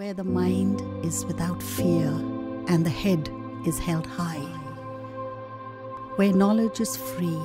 where the mind is without fear and the head is held high, where knowledge is free.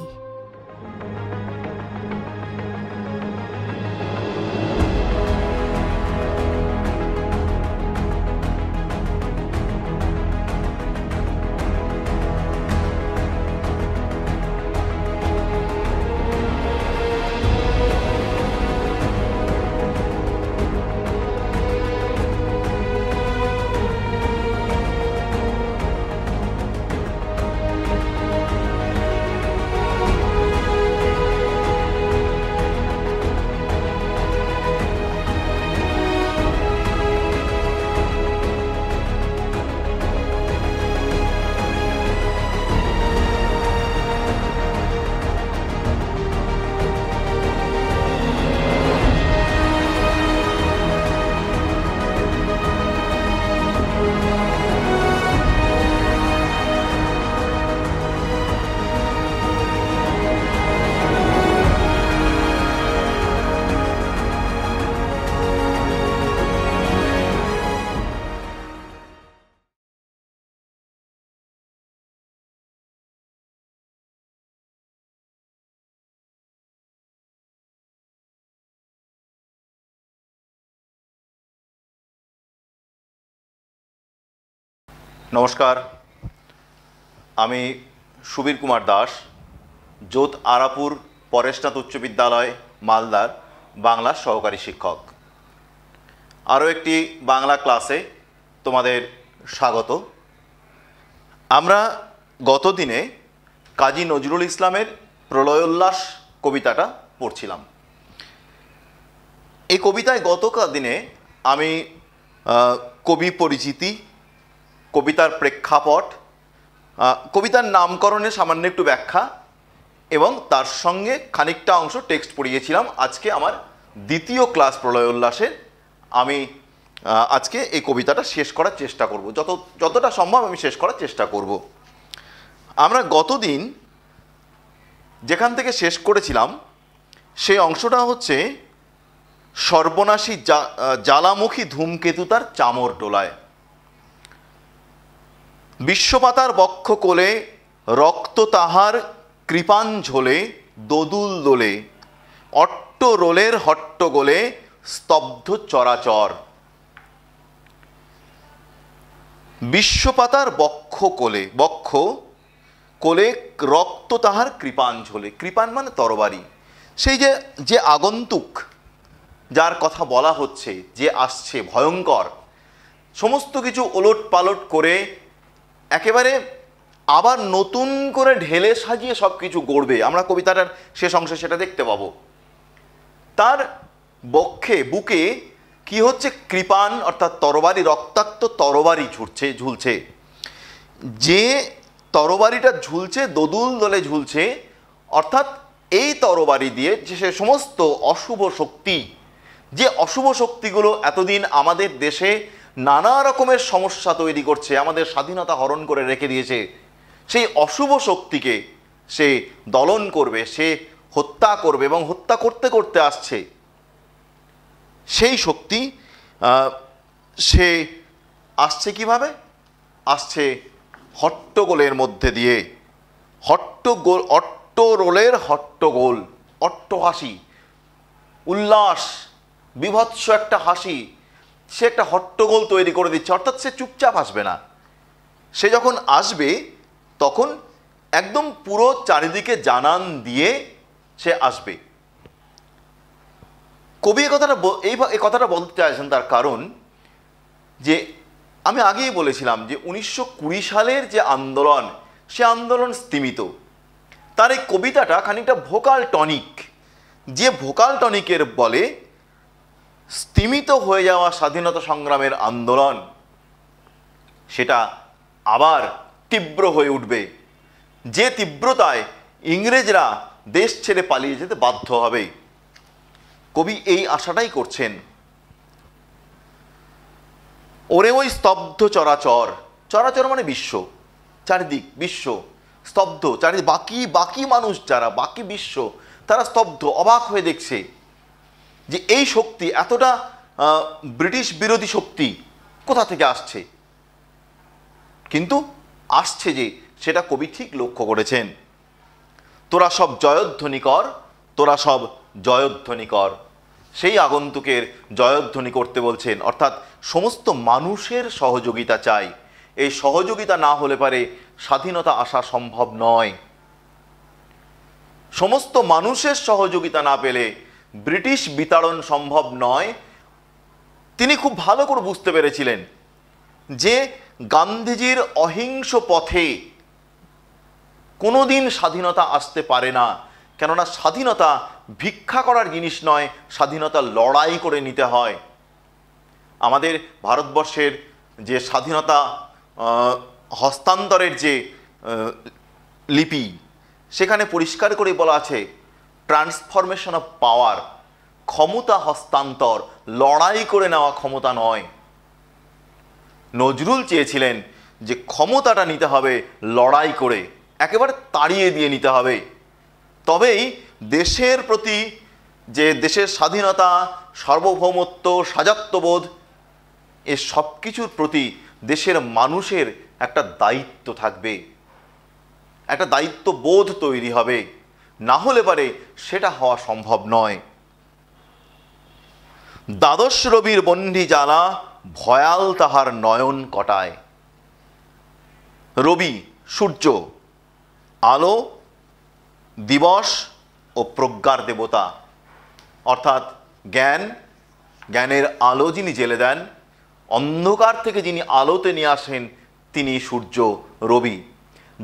নমস্কার আমি সুবীর কুমার দাস যোত আরাপুর পরেশনাথ উচ্চ বিদ্যালয় মালদার বাংলার সহকারী শিক্ষক আরও একটি বাংলা ক্লাসে তোমাদের স্বাগত আমরা গত দিনে কাজী নজরুল ইসলামের প্রলয়োল্লাস কবিতাটা পড়ছিলাম এই কবিতায় গতকাল দিনে আমি কবি পরিচিতি কবিতার প্রেক্ষাপট কবিতার নামকরণে সামান্য একটু ব্যাখ্যা এবং তার সঙ্গে খানিকটা অংশ টেক্সট পড়িয়েছিলাম আজকে আমার দ্বিতীয় ক্লাস প্রলয় উল্লাসের আমি আজকে এই কবিতাটা শেষ করার চেষ্টা করব যত যতটা সম্ভব আমি শেষ করার চেষ্টা করব আমরা গতদিন যেখান থেকে শেষ করেছিলাম সেই অংশটা হচ্ছে সর্বনাশী জ্বালামুখী ধূমকেতু তার চামর টোলায় বিশ্বপাতার বক্ষ কোলে রক্ত তাহার ঝোলে দোদুল দোলে অট্ট রোলের হট্টগোলে স্তব্ধ চরাচর বিশ্বপাতার বক্ষ কোলে বক্ষ কোলে রক্ত তাহার ঝোলে কৃপান মানে তরবারি সেই যে যে আগন্তুক যার কথা বলা হচ্ছে যে আসছে ভয়ঙ্কর সমস্ত কিছু ওলট পালট করে একেবারে আবার নতুন করে ঢেলে সাজিয়ে সব কিছু গড়বে আমরা কবিতাটার শেষ অংশে সেটা দেখতে পাবো তার বক্ষে বুকে কি হচ্ছে কৃপান অর্থাৎ তরবারি রক্তাক্ত তরবারি ঝুড়ছে ঝুলছে যে তরবারিটা ঝুলছে দোদুল দলে ঝুলছে অর্থাৎ এই তরবারি দিয়ে যে সে সমস্ত অশুভ শক্তি যে অশুভ শক্তিগুলো এতদিন আমাদের দেশে নানা রকমের সমস্যা তৈরি করছে আমাদের স্বাধীনতা হরণ করে রেখে দিয়েছে সেই অশুভ শক্তিকে সে দলন করবে সে হত্যা করবে এবং হত্যা করতে করতে আসছে সেই শক্তি সে আসছে কিভাবে আসছে হট্টগোলের মধ্যে দিয়ে হট্টগোল অট্টরোলের হট্টগোল অট্টহাসি উল্লাস বিভৎস একটা হাসি সে একটা হট্টগোল তৈরি করে দিচ্ছে অর্থাৎ সে চুপচাপ আসবে না সে যখন আসবে তখন একদম পুরো চারিদিকে জানান দিয়ে সে আসবে কবি এ কথাটা এই কথাটা বলতে চাইছেন তার কারণ যে আমি আগেই বলেছিলাম যে উনিশশো সালের যে আন্দোলন সে আন্দোলন স্তীমিত তার এই কবিতাটা খানিকটা ভোকাল টনিক যে ভোকাল টনিকের বলে স্তিমিত হয়ে যাওয়া স্বাধীনতা সংগ্রামের আন্দোলন সেটা আবার তীব্র হয়ে উঠবে যে তীব্রতায় ইংরেজরা দেশ ছেড়ে পালিয়ে যেতে বাধ্য হবে কবি এই আশাটাই করছেন ওরে ওই স্তব্ধ চরাচর চরাচর মানে বিশ্ব চারিদিক বিশ্ব স্তব্ধ চারিদিক বাকি বাকি মানুষ যারা বাকি বিশ্ব তারা স্তব্ধ অবাক হয়ে দেখছে যে এই শক্তি এতটা ব্রিটিশ বিরোধী শক্তি কোথা থেকে আসছে কিন্তু আসছে যে সেটা কবি ঠিক লক্ষ্য করেছেন তোরা সব জয়ধ্বনি কর তোরা সব জয়ধ্বনি কর সেই আগন্তুকের জয়ধ্বনি করতে বলছেন অর্থাৎ সমস্ত মানুষের সহযোগিতা চাই এই সহযোগিতা না হলে পারে স্বাধীনতা আসা সম্ভব নয় সমস্ত মানুষের সহযোগিতা না পেলে ব্রিটিশ বিতাড়ন সম্ভব নয় তিনি খুব ভালো করে বুঝতে পেরেছিলেন যে গান্ধীজির অহিংস পথে কোনোদিন স্বাধীনতা আসতে পারে না কেননা স্বাধীনতা ভিক্ষা করার জিনিস নয় স্বাধীনতা লড়াই করে নিতে হয় আমাদের ভারতবর্ষের যে স্বাধীনতা হস্তান্তরের যে লিপি সেখানে পরিষ্কার করে বলা আছে ট্রান্সফরমেশন অফ পাওয়ার ক্ষমতা হস্তান্তর লড়াই করে নেওয়া ক্ষমতা নয় নজরুল চেয়েছিলেন যে ক্ষমতাটা নিতে হবে লড়াই করে একেবারে তাড়িয়ে দিয়ে নিতে হবে তবেই দেশের প্রতি যে দেশের স্বাধীনতা সার্বভৌমত্ব সাজাত্মবোধ এ সব কিছুর প্রতি দেশের মানুষের একটা দায়িত্ব থাকবে একটা দায়িত্ববোধ তৈরি হবে না হলে পারে সেটা হওয়া সম্ভব নয় দ্বাদশ রবির বন্ডি জ্বালা ভয়াল তাহার নয়ন কটায় রবি সূর্য আলো দিবস ও প্রজ্ঞার দেবতা অর্থাৎ জ্ঞান জ্ঞানের আলো যিনি জেলে দেন অন্ধকার থেকে যিনি আলোতে নিয়ে আসেন তিনি সূর্য রবি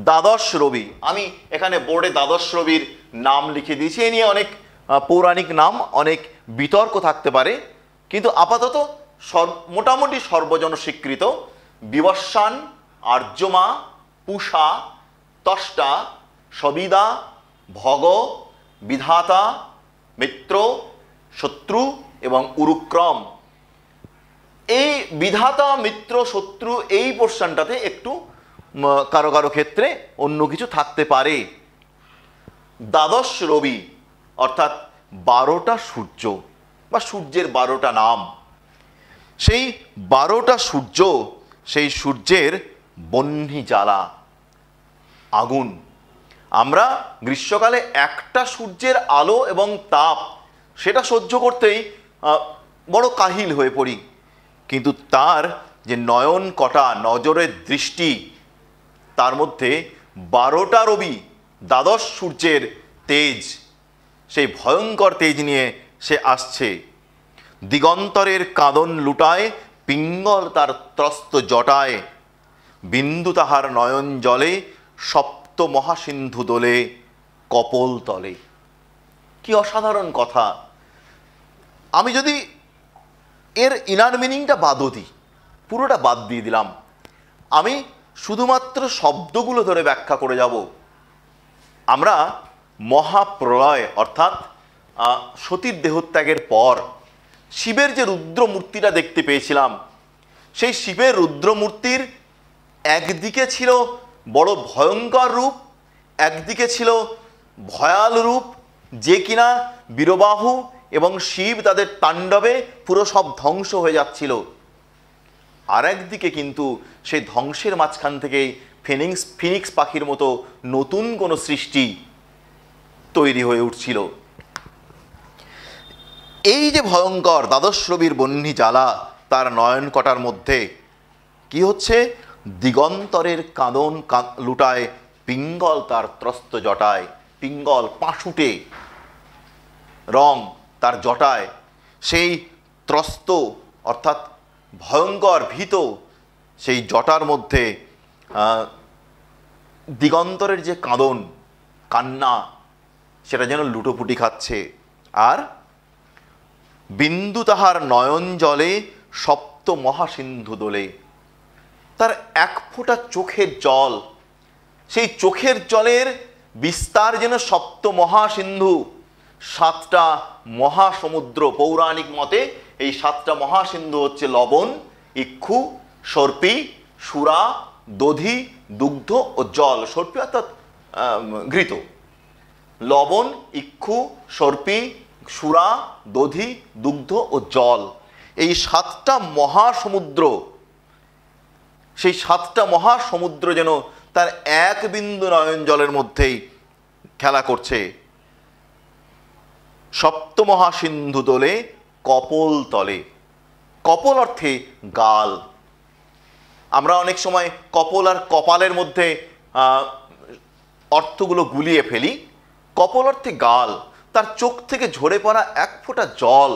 দ্বাদশ রবি আমি এখানে বোর্ডে দ্বাদশ রবির নাম লিখে দিয়েছি এ নিয়ে অনেক পৌরাণিক নাম অনেক বিতর্ক থাকতে পারে কিন্তু আপাতত মোটামুটি সর্বজন স্বীকৃত বিবস্বান আর্যমা পুষা তষ্টা সবিদা ভগ বিধাতা মিত্র শত্রু এবং উরুক্রম এই বিধাতা মিত্র শত্রু এই পোর্শনটাতে একটু কারো কারো ক্ষেত্রে অন্য কিছু থাকতে পারে দ্বাদশ রবি অর্থাৎ বারোটা সূর্য বা সূর্যের বারোটা নাম সেই বারোটা সূর্য সেই সূর্যের বহ্নি জ্বালা আগুন আমরা গ্রীষ্মকালে একটা সূর্যের আলো এবং তাপ সেটা সহ্য করতেই বড় কাহিল হয়ে পড়ি কিন্তু তার যে নয়ন কটা নজরের দৃষ্টি তার মধ্যে বারোটা রবি দ্বাদশ সূর্যের তেজ সেই ভয়ঙ্কর তেজ নিয়ে সে আসছে দিগন্তরের কাঁদন লুটায় পিঙ্গল তার ত্রস্ত জটায় বিন্দু তাহার নয়ন জলে সপ্ত মহাসিন্ধু দোলে কপল তলে কি অসাধারণ কথা আমি যদি এর ইনার মিনিংটা বাদও দিই পুরোটা বাদ দিয়ে দিলাম আমি শুধুমাত্র শব্দগুলো ধরে ব্যাখ্যা করে যাব আমরা মহাপ্রলয় অর্থাৎ সতীর দেহত্যাগের পর শিবের যে রুদ্রমূর্তিটা দেখতে পেয়েছিলাম সেই শিবের রুদ্রমূর্তির একদিকে ছিল বড় ভয়ঙ্কর রূপ একদিকে ছিল ভয়াল রূপ যে কিনা বীরবাহু এবং শিব তাদের তাণ্ডবে পুরো সব ধ্বংস হয়ে যাচ্ছিল আর একদিকে কিন্তু সেই ধ্বংসের মাঝখান থেকেই ফিনিক্স ফিনিক্স পাখির মতো নতুন কোনো সৃষ্টি তৈরি হয়ে উঠছিল এই যে ভয়ঙ্কর দ্বাদশ রবির বন্যী জ্বালা তার নয়ন কটার মধ্যে কি হচ্ছে দিগন্তরের কাঁদন লুটায় পিঙ্গল তার ত্রস্ত জটায় পিঙ্গল পাশুটে রং তার জটায় সেই ত্রস্ত অর্থাৎ ভয়ঙ্কর ভীত সেই জটার মধ্যে দিগন্তরের যে কাঁদন কান্না সেটা যেন লুটোপুটি খাচ্ছে আর বিন্দু তাহার নয়ন জলে সপ্ত মহাসিন্ধু দোলে তার এক ফোঁটা চোখের জল সেই চোখের জলের বিস্তার যেন সপ্ত মহাসিন্ধু সাতটা মহাসমুদ্র পৌরাণিক মতে এই সাতটা মহাসিন্ধু হচ্ছে লবণ ইক্ষু সর্পি সুরা দধি দুগ্ধ ও জল সর্পি অর্থাৎ ঘৃত লবণ ইক্ষু সর্পি সুরা দধি দুগ্ধ ও জল এই সাতটা মহাসমুদ্র সেই সাতটা মহাসমুদ্র যেন তার এক বিন্দু নয়ন জলের মধ্যেই খেলা করছে সপ্তমহাসিন্ধু দোলে কপল তলে কপল অর্থে গাল আমরা অনেক সময় কপল আর কপালের মধ্যে অর্থগুলো গুলিয়ে ফেলি কপল অর্থে গাল তার চোখ থেকে ঝরে পড়া এক ফোঁটা জল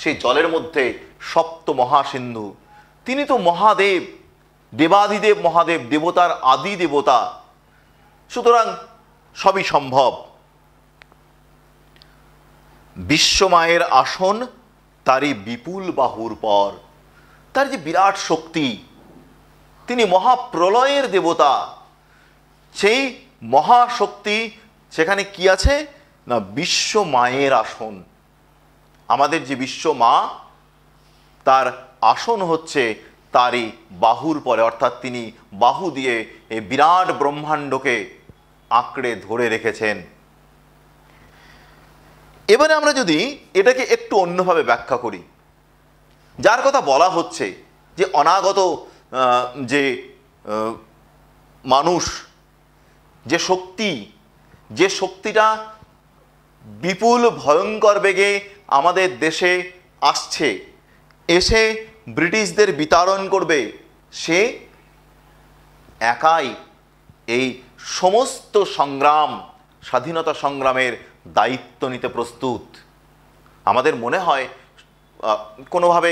সেই জলের মধ্যে সপ্ত মহাসিন্ধু তিনি তো মহাদেব দেবাদিদেব মহাদেব দেবতার আদি দেবতা সুতরাং সবই সম্ভব বিশ্বমায়ের আসন তারই বিপুল বাহুর পর তার যে বিরাট শক্তি তিনি মহাপ্রলয়ের দেবতা সেই মহাশক্তি সেখানে কি আছে না বিশ্ব মায়ের আসন আমাদের যে বিশ্ব মা তার আসন হচ্ছে তারই বাহুর পরে অর্থাৎ তিনি বাহু দিয়ে এই বিরাট ব্রহ্মাণ্ডকে আঁকড়ে ধরে রেখেছেন এবারে আমরা যদি এটাকে একটু অন্যভাবে ব্যাখ্যা করি যার কথা বলা হচ্ছে যে অনাগত যে মানুষ যে শক্তি যে শক্তিটা বিপুল ভয়ঙ্কর বেগে আমাদের দেশে আসছে এসে ব্রিটিশদের বিতাড়ন করবে সে একাই এই সমস্ত সংগ্রাম স্বাধীনতা সংগ্রামের দায়িত্ব নিতে প্রস্তুত আমাদের মনে হয় কোনোভাবে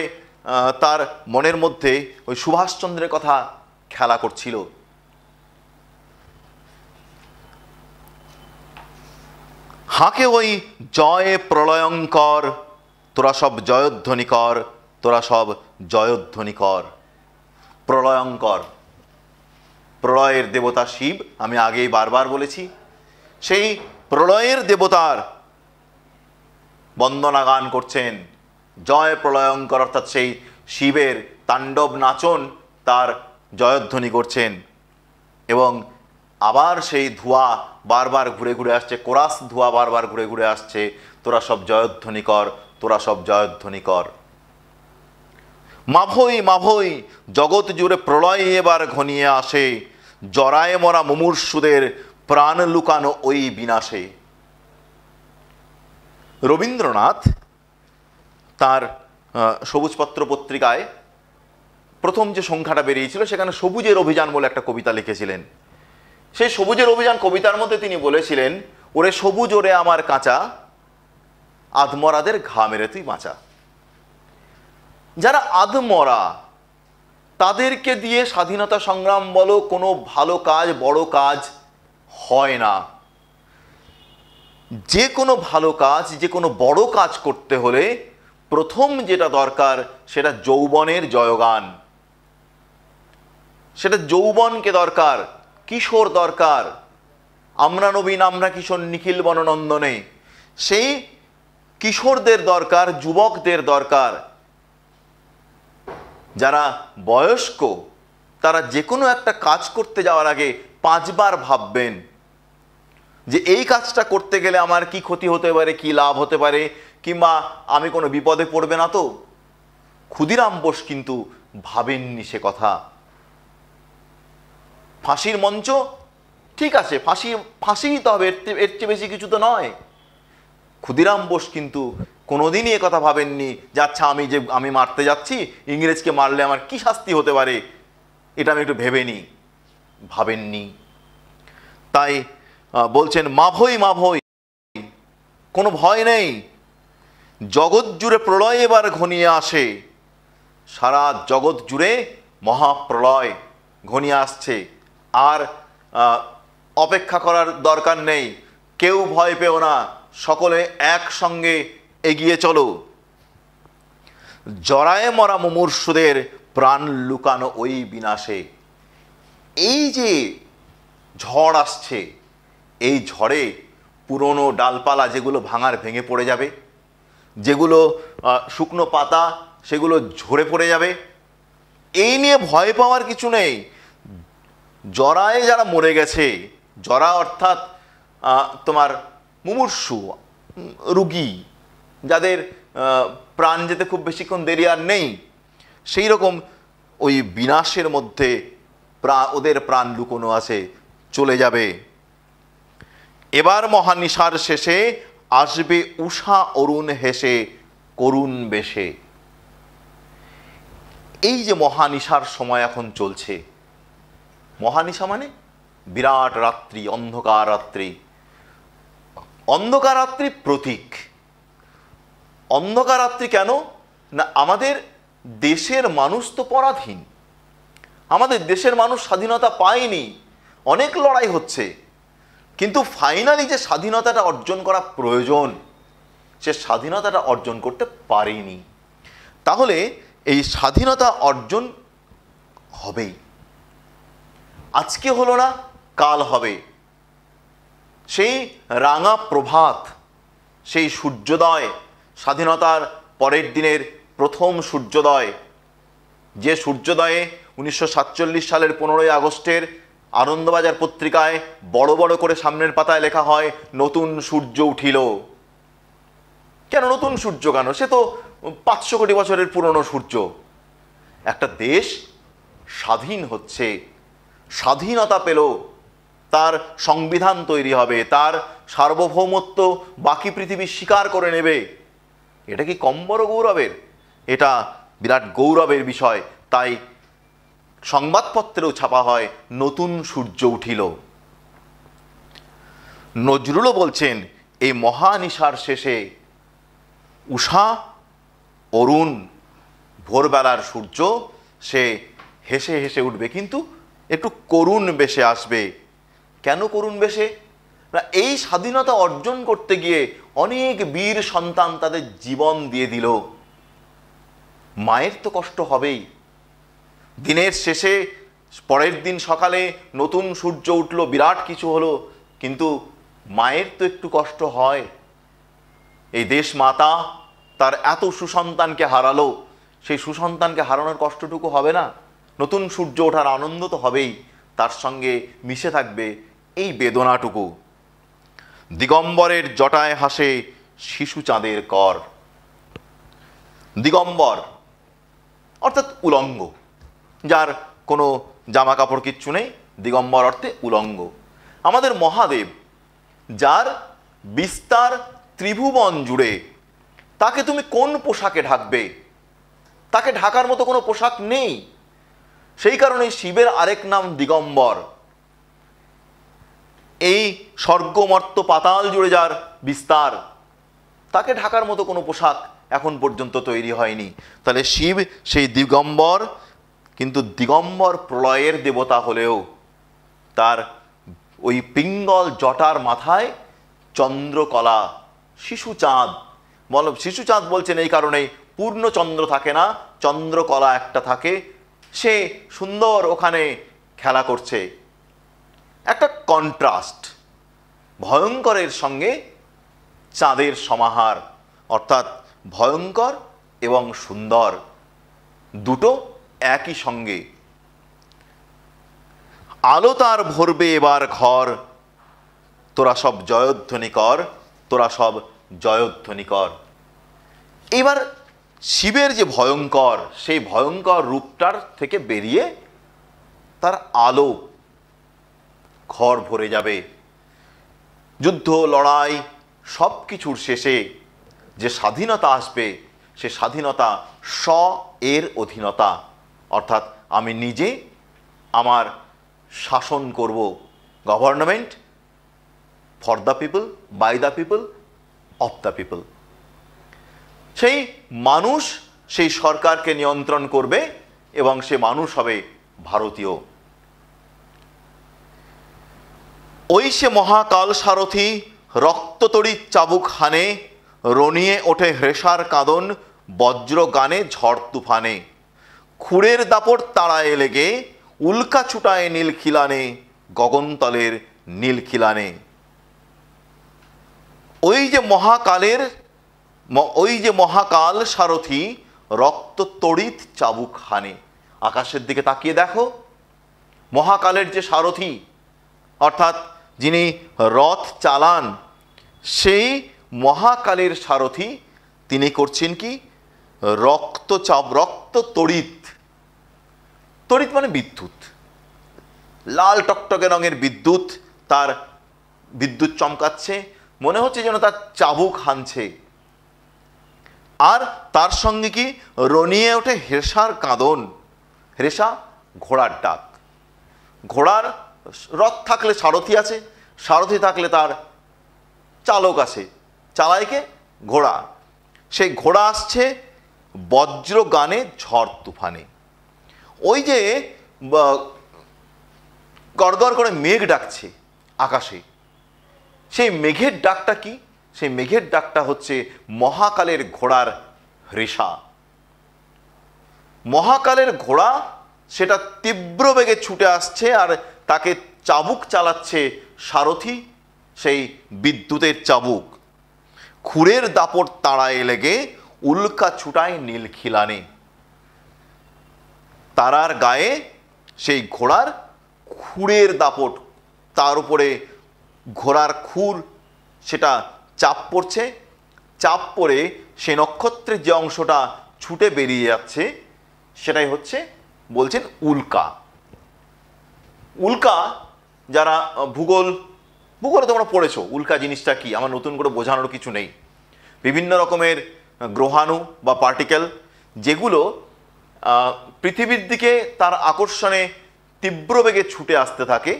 তার মনের মধ্যে ওই সুভাষচন্দ্রের কথা খেলা করছিল হাঁকে ওই জয় প্রলয়ঙ্কর তোরা সব জয়ধ্বনিকর তোরা সব জয়ধ্বনিকর প্রলয়ঙ্কর প্রলয়ের দেবতা শিব আমি আগেই বারবার বলেছি সেই প্রলয়ের দেবতার বন্দনা গান করছেন জয় প্রলয়ঙ্কর অর্থাৎ সেই শিবের তাণ্ডব নাচন তার জয়ধ্বনি করছেন এবং আবার সেই ধোঁয়া বারবার ঘুরে ঘুরে আসছে কোরাস ধোঁয়া বারবার ঘুরে ঘুরে আসছে তোরা সব জয়ধ্বনি কর তোরা সব জয়ধ্বনি কর মাভই মাভই জগৎ জুড়ে প্রলয় এবার ঘনিয়ে আসে জরায়ে মরা মুমূর্ষুদের প্রাণ লুকানো ওই বিনাশে রবীন্দ্রনাথ তার সবুজপত্র পত্রিকায় প্রথম যে সংখ্যাটা বেরিয়েছিল সেখানে সবুজের অভিযান বলে একটা কবিতা লিখেছিলেন সেই সবুজের অভিযান কবিতার মধ্যে তিনি বলেছিলেন ওরে সবুজ ওরে আমার কাঁচা আধমরাদের ঘা তুই বাঁচা যারা আধমরা তাদেরকে দিয়ে স্বাধীনতা সংগ্রাম বলো কোনো ভালো কাজ বড় কাজ হয় না যে কোনো ভালো কাজ যে কোনো বড় কাজ করতে হলে প্রথম যেটা দরকার সেটা যৌবনের জয়গান সেটা যৌবনকে দরকার কিশোর দরকার আমরা নবীন আমরা কিশোর নিখিল বননন্দনে সেই কিশোরদের দরকার যুবকদের দরকার যারা বয়স্ক তারা যে কোনো একটা কাজ করতে যাওয়ার আগে পাঁচবার ভাববেন যে এই কাজটা করতে গেলে আমার কি ক্ষতি হতে পারে কি লাভ হতে পারে কিংবা আমি কোনো বিপদে পড়বে না তো ক্ষুদিরাম বোস কিন্তু ভাবেননি সে কথা ফাঁসির মঞ্চ ঠিক আছে ফাঁসি ফাঁসি তো হবে এর চেয়ে বেশি কিছু তো নয় ক্ষুদিরাম বোস কিন্তু কোনোদিনই কথা ভাবেননি যে আচ্ছা আমি যে আমি মারতে যাচ্ছি ইংরেজকে মারলে আমার কি শাস্তি হতে পারে এটা আমি একটু ভেবে নিই ভাবেননি তাই বলছেন মাভই মাভই কোনো ভয় নেই জগৎ জুড়ে প্রলয় এবার ঘনিয়ে আসে সারা জগৎ জুড়ে মহাপ্রলয় ঘনিয়ে আসছে আর অপেক্ষা করার দরকার নেই কেউ ভয় পেও না সকলে একসঙ্গে এগিয়ে চলো জরায়ে মরা মুমূর্ষুদের প্রাণ লুকানো ওই বিনাশে এই যে ঝড় আসছে এই ঝড়ে পুরনো ডালপালা যেগুলো ভাঙার ভেঙে পড়ে যাবে যেগুলো শুকনো পাতা সেগুলো ঝরে পড়ে যাবে এই নিয়ে ভয় পাওয়ার কিছু নেই জরায় যারা মরে গেছে জরা অর্থাৎ তোমার মুমূর্ষু রুগী যাদের প্রাণ যেতে খুব বেশিক্ষণ দেরি আর নেই সেই রকম ওই বিনাশের মধ্যে প্রা ওদের প্রাণ লুকোনো আছে চলে যাবে এবার মহানিশার শেষে আসবে উষা অরুণ হেসে করুণ বেশে এই যে মহানিশার সময় এখন চলছে মহানিশা মানে বিরাট রাত্রি অন্ধকার রাত্রি অন্ধকার রাত্রি প্রতীক অন্ধকার রাত্রি কেন না আমাদের দেশের মানুষ তো পরাধীন আমাদের দেশের মানুষ স্বাধীনতা পায়নি অনেক লড়াই হচ্ছে কিন্তু ফাইনালি যে স্বাধীনতাটা অর্জন করা প্রয়োজন সে স্বাধীনতাটা অর্জন করতে পারেনি তাহলে এই স্বাধীনতা অর্জন হবেই আজকে হলো না কাল হবে সেই রাঙা প্রভাত সেই সূর্যোদয় স্বাধীনতার পরের দিনের প্রথম সূর্যোদয় যে সূর্যোদয়ে উনিশশো সালের পনেরোই আগস্টের আনন্দবাজার পত্রিকায় বড় বড় করে সামনের পাতায় লেখা হয় নতুন সূর্য উঠিল কেন নতুন সূর্য কেন সে তো পাঁচশো কোটি বছরের পুরনো সূর্য একটা দেশ স্বাধীন হচ্ছে স্বাধীনতা পেল তার সংবিধান তৈরি হবে তার সার্বভৌমত্ব বাকি পৃথিবী স্বীকার করে নেবে এটা কি কম বড় গৌরবের এটা বিরাট গৌরবের বিষয় তাই সংবাদপত্রেও ছাপা হয় নতুন সূর্য উঠিল নজরুলও বলছেন এই মহানিশার শেষে উষা অরুণ ভোরবেলার সূর্য সে হেসে হেসে উঠবে কিন্তু একটু করুণ বেশে আসবে কেন করুণ বেশে না এই স্বাধীনতা অর্জন করতে গিয়ে অনেক বীর সন্তান তাদের জীবন দিয়ে দিল মায়ের তো কষ্ট হবেই দিনের শেষে পরের দিন সকালে নতুন সূর্য উঠল বিরাট কিছু হলো কিন্তু মায়ের তো একটু কষ্ট হয় এই দেশ মাতা তার এত সুসন্তানকে হারালো সেই সুসন্তানকে হারানোর কষ্টটুকু হবে না নতুন সূর্য ওঠার আনন্দ তো হবেই তার সঙ্গে মিশে থাকবে এই বেদনাটুকু দিগম্বরের জটায় হাসে শিশু চাঁদের কর দিগম্বর অর্থাৎ উলঙ্গ যার কোনো জামা কাপড় কিচ্ছু নেই দিগম্বর অর্থে উলঙ্গ আমাদের মহাদেব যার বিস্তার ত্রিভুবন জুড়ে তাকে তুমি কোন পোশাকে ঢাকবে তাকে ঢাকার মতো কোনো পোশাক নেই সেই কারণে শিবের আরেক নাম দিগম্বর এই স্বর্গমর্ত পাতাল জুড়ে যার বিস্তার তাকে ঢাকার মতো কোনো পোশাক এখন পর্যন্ত তৈরি হয়নি তাহলে শিব সেই দিগম্বর কিন্তু দিগম্বর প্রলয়ের দেবতা হলেও তার ওই পিঙ্গল জটার মাথায় চন্দ্রকলা শিশু চাঁদ বল শিশু চাঁদ বলছেন এই কারণে পূর্ণ চন্দ্র থাকে না চন্দ্রকলা একটা থাকে সে সুন্দর ওখানে খেলা করছে একটা কন্ট্রাস্ট ভয়ঙ্করের সঙ্গে চাঁদের সমাহার অর্থাৎ ভয়ঙ্কর এবং সুন্দর দুটো একই সঙ্গে আলো তার ভরবে এবার ঘর তোরা সব জয়ধ্বনি কর তোরা সব জয়ধ্বনি কর এবার শিবের যে ভয়ঙ্কর সেই ভয়ঙ্কর রূপটার থেকে বেরিয়ে তার আলো ঘর ভরে যাবে যুদ্ধ লড়াই সব কিছুর শেষে যে স্বাধীনতা আসবে সে স্বাধীনতা স্ব এর অধীনতা অর্থাৎ আমি নিজে আমার শাসন করব government for the people by the people of the people সেই মানুষ সেই সরকারকে নিয়ন্ত্রণ করবে এবং সে মানুষ হবে ভারতীয় ওই সে মহাকাল সারথি রক্ততড়ি চাবুক হানে রনিয়ে ওঠে হ্রেসার কাঁদন বজ্র গানে ঝড় তুফানে খুঁড়ের দাপট তাড়ায় লেগে উল্কা ছুটায় নীলখিলানে গগনতলের নীলখিলানে ওই যে মহাকালের ওই যে মহাকাল সারথি রক্ত তড়িৎ চাবুক হানে আকাশের দিকে তাকিয়ে দেখো মহাকালের যে সারথি অর্থাৎ যিনি রথ চালান সেই মহাকালের সারথি তিনি করছেন কি রক্ত চাপ রক্ত তড়িৎ তড়িৎ মানে বিদ্যুৎ লাল টকটকে রঙের বিদ্যুৎ তার বিদ্যুৎ চমকাচ্ছে মনে হচ্ছে যেন তার চাবুক হানছে আর তার সঙ্গে কি রনিয়ে ওঠে হেসার কাঁদন হেসা ঘোড়ার ডাক ঘোড়ার রথ থাকলে সারথি আছে সারথি থাকলে তার চালক আছে কে ঘোড়া সেই ঘোড়া আসছে বজ্র গানে ঝড় তুফানে ওই যে গড়গড় করে মেঘ ডাকছে আকাশে সেই মেঘের ডাকটা কি সেই মেঘের ডাকটা হচ্ছে মহাকালের ঘোড়ার রেশা মহাকালের ঘোড়া সেটা তীব্র বেগে ছুটে আসছে আর তাকে চাবুক চালাচ্ছে সারথি সেই বিদ্যুতের চাবুক খুরের দাপট তাড়ায় লেগে উল্কা ছুটায় নীলখিলানে তারার গায়ে সেই ঘোড়ার খুঁড়ের দাপট তার উপরে ঘোড়ার খুর সেটা চাপ পড়ছে চাপ পড়ে সে নক্ষত্রের যে অংশটা ছুটে বেরিয়ে যাচ্ছে সেটাই হচ্ছে বলছেন উল্কা উল্কা যারা ভূগোল ভূগোলে তোমরা পড়েছো উল্কা জিনিসটা কি আমার নতুন করে বোঝানোর কিছু নেই বিভিন্ন রকমের গ্রহাণু বা পার্টিকেল যেগুলো পৃথিবীর দিকে তার আকর্ষণে তীব্র বেগে ছুটে আসতে থাকে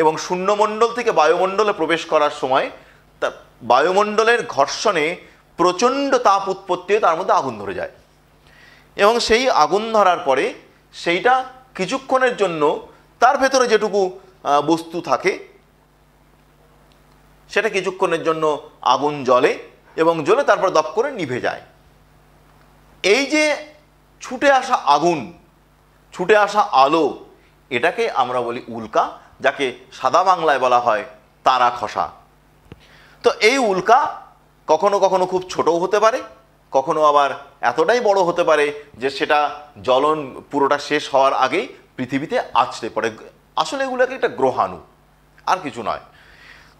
এবং শূন্যমণ্ডল থেকে বায়ুমণ্ডলে প্রবেশ করার সময় তা বায়ুমণ্ডলের ঘর্ষণে প্রচণ্ড তাপ উৎপত্তি হয়ে তার মধ্যে আগুন ধরে যায় এবং সেই আগুন ধরার পরে সেইটা কিছুক্ষণের জন্য তার ভেতরে যেটুকু বস্তু থাকে সেটা কিছুক্ষণের জন্য আগুন জ্বলে এবং জ্বলে তারপর দপ করে নিভে যায় এই যে ছুটে আসা আগুন ছুটে আসা আলো এটাকে আমরা বলি উল্কা যাকে সাদা বাংলায় বলা হয় তারা খসা তো এই উল্কা কখনো কখনো খুব ছোটও হতে পারে কখনো আবার এতটাই বড় হতে পারে যে সেটা জ্বলন পুরোটা শেষ হওয়ার আগেই পৃথিবীতে আছড়ে পড়ে আসলে এগুলোকে একটা গ্রহাণু আর কিছু নয়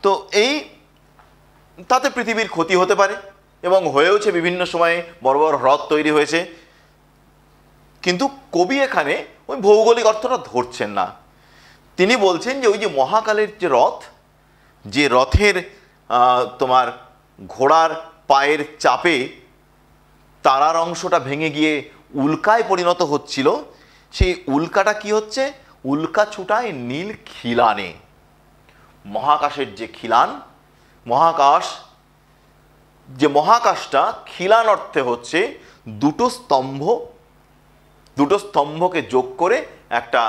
তো এই তাতে পৃথিবীর ক্ষতি হতে পারে এবং হয়েওছে বিভিন্ন সময়ে বড় বড় হ্রদ তৈরি হয়েছে কিন্তু কবি এখানে ওই ভৌগোলিক অর্থটা ধরছেন না তিনি বলছেন যে ওই যে মহাকালের যে রথ যে রথের তোমার ঘোড়ার পায়ের চাপে তারার অংশটা ভেঙে গিয়ে উল্কায় পরিণত হচ্ছিল সেই উল্কাটা কি হচ্ছে উল্কা ছুটায় নীল খিলানে মহাকাশের যে খিলান মহাকাশ যে মহাকাশটা খিলান অর্থে হচ্ছে দুটো স্তম্ভ দুটো স্তম্ভকে যোগ করে একটা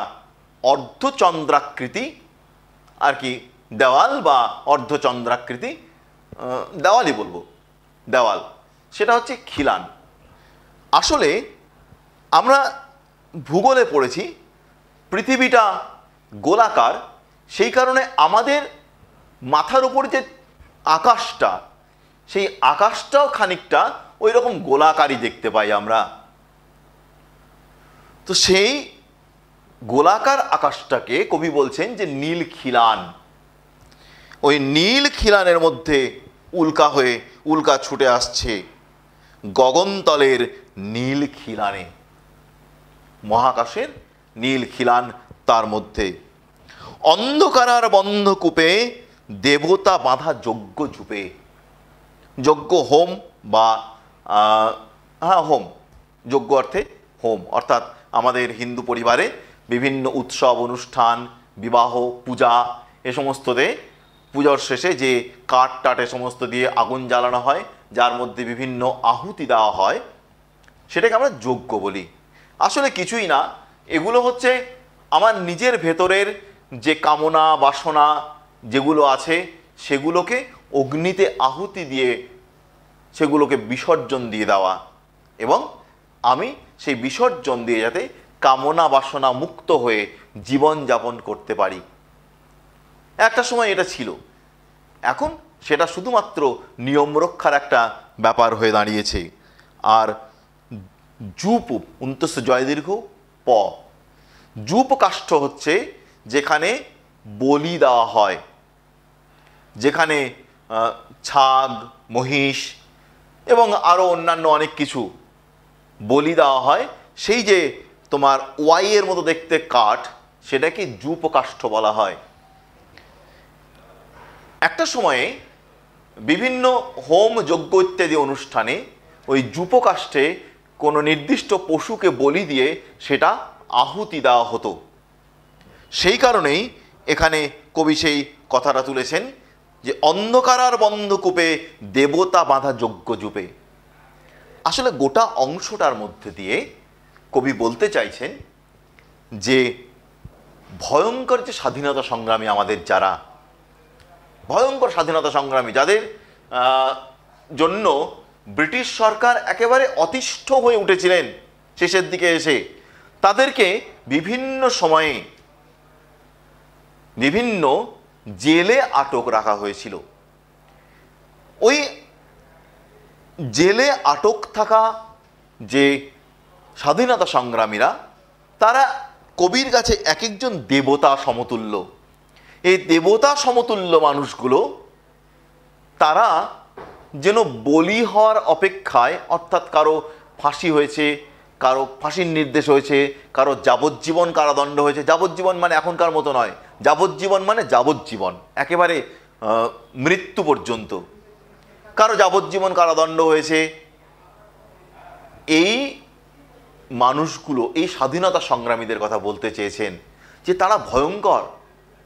অর্ধচন্দ্রাকৃতি আর কি দেওয়াল বা অর্ধচন্দ্রাকৃতি দেওয়ালই বলবো দেওয়াল সেটা হচ্ছে খিলান আসলে আমরা ভূগোলে পড়েছি পৃথিবীটা গোলাকার সেই কারণে আমাদের মাথার উপর যে আকাশটা সেই আকাশটাও খানিকটা ওই রকম গোলাকারই দেখতে পাই আমরা তো সেই গোলাকার আকাশটাকে কবি বলছেন যে নীল খিলান ওই নীল খিলানের মধ্যে উল্কা হয়ে উল্কা ছুটে আসছে গগনতলের নীল খিলানে মহাকাশের নীল খিলান তার মধ্যে অন্ধকারার বন্ধ কূপে দেবতা বাঁধা যজ্ঞ চুপে যজ্ঞ হোম বা হ্যাঁ হোম যজ্ঞ অর্থে হোম অর্থাৎ আমাদের হিন্দু পরিবারে বিভিন্ন উৎসব অনুষ্ঠান বিবাহ পূজা এ সমস্ততে পূজার শেষে যে কাঠ টাট এ সমস্ত দিয়ে আগুন জ্বালানো হয় যার মধ্যে বিভিন্ন আহুতি দেওয়া হয় সেটাকে আমরা যোগ্য বলি আসলে কিছুই না এগুলো হচ্ছে আমার নিজের ভেতরের যে কামনা বাসনা যেগুলো আছে সেগুলোকে অগ্নিতে আহুতি দিয়ে সেগুলোকে বিসর্জন দিয়ে দেওয়া এবং আমি সেই বিসর্জন দিয়ে যাতে কামনা বাসনা মুক্ত হয়ে জীবন যাপন করতে পারি একটা সময় এটা ছিল এখন সেটা শুধুমাত্র নিয়ম রক্ষার একটা ব্যাপার হয়ে দাঁড়িয়েছে আর জুপ উন্তস্য জয়দীর্ঘ প জুপ কাষ্ঠ হচ্ছে যেখানে বলি দেওয়া হয় যেখানে ছাগ মহিষ এবং আরও অন্যান্য অনেক কিছু বলি দেওয়া হয় সেই যে তোমার ওয়াইয়ের মতো দেখতে কাঠ সেটাকে জুপকাষ্ঠ বলা হয় একটা সময়ে বিভিন্ন হোম যজ্ঞ ইত্যাদি অনুষ্ঠানে ওই জুপকাষ্ঠে কোনো নির্দিষ্ট পশুকে বলি দিয়ে সেটা আহুতি দেওয়া হতো সেই কারণেই এখানে কবি সেই কথাটা তুলেছেন যে অন্ধকারার বন্ধকূপে দেবতা বাঁধা যজ্ঞ জুপে আসলে গোটা অংশটার মধ্যে দিয়ে কবি বলতে চাইছেন যে ভয়ঙ্কর যে স্বাধীনতা সংগ্রামী আমাদের যারা ভয়ঙ্কর স্বাধীনতা সংগ্রামী যাদের জন্য ব্রিটিশ সরকার একেবারে অতিষ্ঠ হয়ে উঠেছিলেন শেষের দিকে এসে তাদেরকে বিভিন্ন সময়ে বিভিন্ন জেলে আটক রাখা হয়েছিল ওই জেলে আটক থাকা যে স্বাধীনতা সংগ্রামীরা তারা কবির কাছে এক একজন দেবতা সমতুল্য এই দেবতা সমতুল্য মানুষগুলো তারা যেন বলি হওয়ার অপেক্ষায় অর্থাৎ কারো ফাঁসি হয়েছে কারো ফাঁসির নির্দেশ হয়েছে কারো যাবজ্জীবন কারাদণ্ড হয়েছে যাবজ্জীবন মানে এখনকার মতো নয় যাবজ্জীবন মানে যাবজ্জীবন একেবারে মৃত্যু পর্যন্ত কারো যাবজ্জীবন কারাদণ্ড হয়েছে এই মানুষগুলো এই স্বাধীনতা সংগ্রামীদের কথা বলতে চেয়েছেন যে তারা ভয়ঙ্কর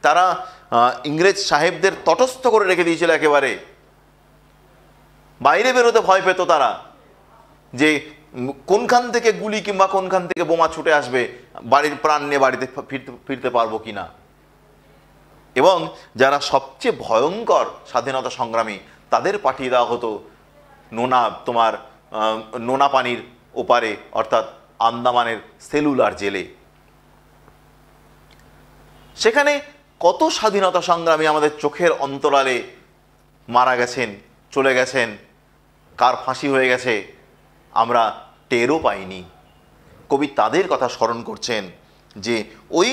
তারা ইংরেজ সাহেবদের তটস্থ করে রেখে দিয়েছিল একেবারে বাইরে বেরোতে ভয় পেত তারা যে কোনখান থেকে গুলি কিংবা কোনখান থেকে বোমা ছুটে আসবে বাড়ির প্রাণ নিয়ে বাড়িতে ফিরতে ফিরতে পারবো কি না এবং যারা সবচেয়ে ভয়ঙ্কর স্বাধীনতা সংগ্রামী তাদের পাঠিয়ে দেওয়া হতো নোনা তোমার নোনা পানির ওপারে অর্থাৎ আন্দামানের সেলুলার জেলে সেখানে কত স্বাধীনতা সংগ্রামী আমাদের চোখের অন্তরালে মারা গেছেন চলে গেছেন কার ফাঁসি হয়ে গেছে আমরা টেরও পাইনি কবি তাদের কথা স্মরণ করছেন যে ওই